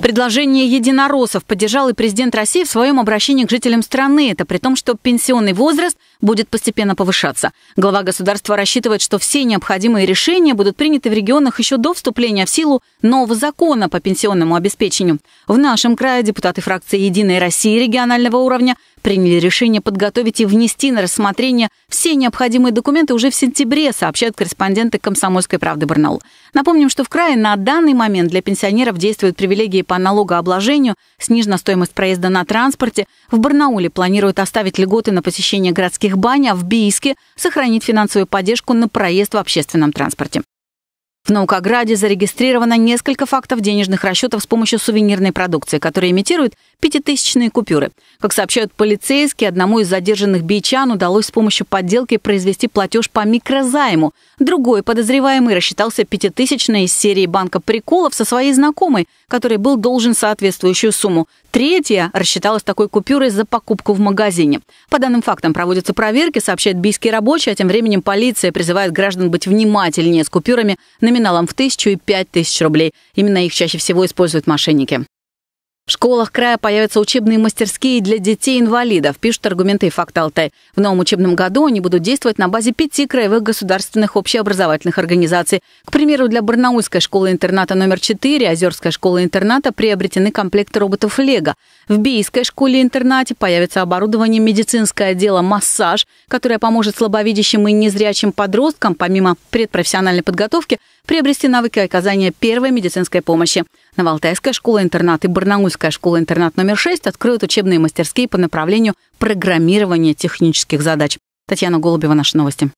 Предложение единороссов поддержал и президент России в своем обращении к жителям страны. Это при том, что пенсионный возраст будет постепенно повышаться. Глава государства рассчитывает, что все необходимые решения будут приняты в регионах еще до вступления в силу нового закона по пенсионному обеспечению. В нашем крае депутаты фракции «Единой России» регионального уровня приняли решение подготовить и внести на рассмотрение все необходимые документы уже в сентябре, сообщают корреспонденты «Комсомольской правды» Барнаул. Напомним, что в крае на данный момент для пенсионеров действуют привилегии по налогообложению, снижена стоимость проезда на транспорте. В Барнауле планируют оставить льготы на посещение городских бань, а в Бийске сохранить финансовую поддержку на проезд в общественном транспорте. В Наукограде зарегистрировано несколько фактов денежных расчетов с помощью сувенирной продукции, которые имитируют пятитысячные купюры. Как сообщают полицейские, одному из задержанных бичан удалось с помощью подделки произвести платеж по микрозайму. Другой подозреваемый рассчитался пятитысячной из серии банка приколов со своей знакомой, который был должен соответствующую сумму. Третья рассчиталась такой купюрой за покупку в магазине. По данным фактам проводятся проверки, сообщает бийский рабочий, а тем временем полиция призывает граждан быть внимательнее с купюрами на номиналом в тысячу и пять тысяч рублей. Именно их чаще всего используют мошенники. В школах края появятся учебные мастерские для детей-инвалидов, пишут аргументы и факты Алтай. В новом учебном году они будут действовать на базе пяти краевых государственных общеобразовательных организаций. К примеру, для Барнаульской школы-интерната номер 4, Озерской школы-интерната приобретены комплекты роботов «Лего». В Бийской школе-интернате появится оборудование медицинское отдело «Массаж», которое поможет слабовидящим и незрячим подросткам, помимо предпрофессиональной подготовки, приобрести навыки оказания первой медицинской помощи. Новоалтайская школа-интернат и Барнаульская Комсомольская школа-интернат номер 6 откроет учебные мастерские по направлению программирования технических задач. Татьяна Голубева, наши новости.